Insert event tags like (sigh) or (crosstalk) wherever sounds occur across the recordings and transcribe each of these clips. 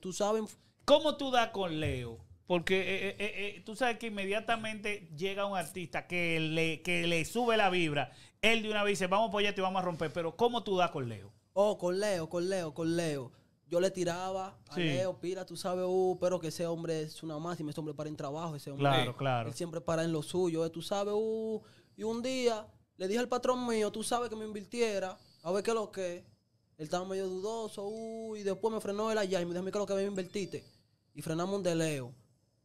tú sabes. ¿Cómo tú das con Leo? Porque eh, eh, eh, tú sabes que inmediatamente llega un artista que le, que le sube la vibra. Él de una vez dice, vamos a allá, te vamos a romper. Pero ¿cómo tú das con Leo? Oh, con Leo, con Leo, con Leo. Yo le tiraba a Leo, pira, tú sabes, uh, pero que ese hombre es una máxima, ese hombre para en trabajo, ese hombre. Claro, claro. Él siempre para en lo suyo, tú sabes, uh". Y un día le dije al patrón mío, tú sabes que me invirtiera, a ver qué es lo que él estaba medio dudoso, uy, y después me frenó el allá y me dijo, mira lo que me invertiste. Y frenamos de Leo.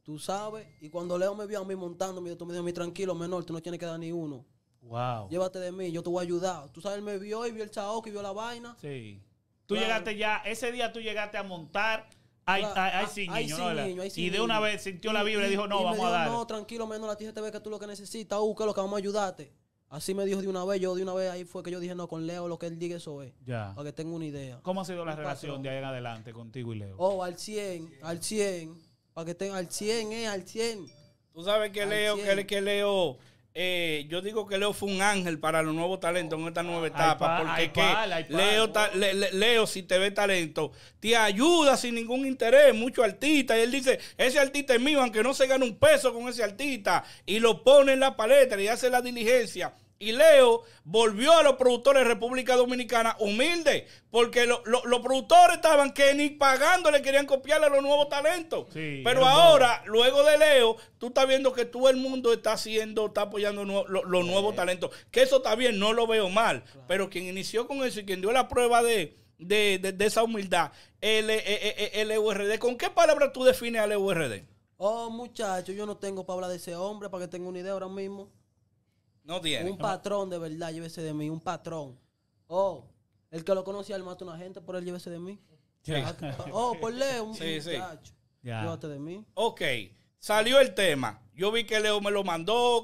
Tú sabes, y cuando Leo me vio a mí montando, me dijo, mi tranquilo, menor, tú no tienes que dar ni uno. Wow. Llévate de mí, yo te voy a ayudar. Tú sabes, él me vio y vio el chao y vio la vaina. Sí. Tú llegaste ya, ese día tú llegaste a montar. ay, ay, ah, niño, Y de una vez sintió la vibra y, dijo, no, vamos a dar. No, tranquilo, menor, la tía te ve que tú lo que necesitas, uh, que lo que vamos a ayudarte. Así me dijo de una vez, yo de una vez ahí fue que yo dije, no, con Leo lo que él diga eso es. Ya. Para que tenga una idea. ¿Cómo ha sido la relación de ahí en adelante contigo y Leo? Oh, al 100, al 100. Para que tenga al 100, eh, al 100. Tú sabes que Leo, que, Leo... Eh, yo digo que Leo fue un ángel para los nuevos talentos en esta nueva etapa. porque Leo, Leo, si te ve talento, te ayuda sin ningún interés. Mucho artista. Y él dice: Ese artista es mío, aunque no se gane un peso con ese artista. Y lo pone en la paleta y hace la diligencia. Y Leo volvió a los productores de República Dominicana humilde, porque los productores estaban que ni pagándole, querían copiarle los nuevos talentos. Pero ahora, luego de Leo, tú estás viendo que todo el mundo está haciendo, está apoyando los nuevos talentos. Que eso está bien, no lo veo mal. Pero quien inició con eso y quien dio la prueba de, esa humildad, el, EURD, e, e, e ¿Con qué palabra tú defines al EURD? Oh, muchacho, yo no tengo para hablar de ese hombre, para que tenga una idea ahora mismo. No tiene. Un patrón de verdad, llévese de mí, un patrón. Oh, el que lo conocía al mató una gente, por él llévese de mí. Oh, por Leo, un (laughs) muchacho. Llévate de mí. Ok, salió el tema. Yo vi que Leo me lo mandó,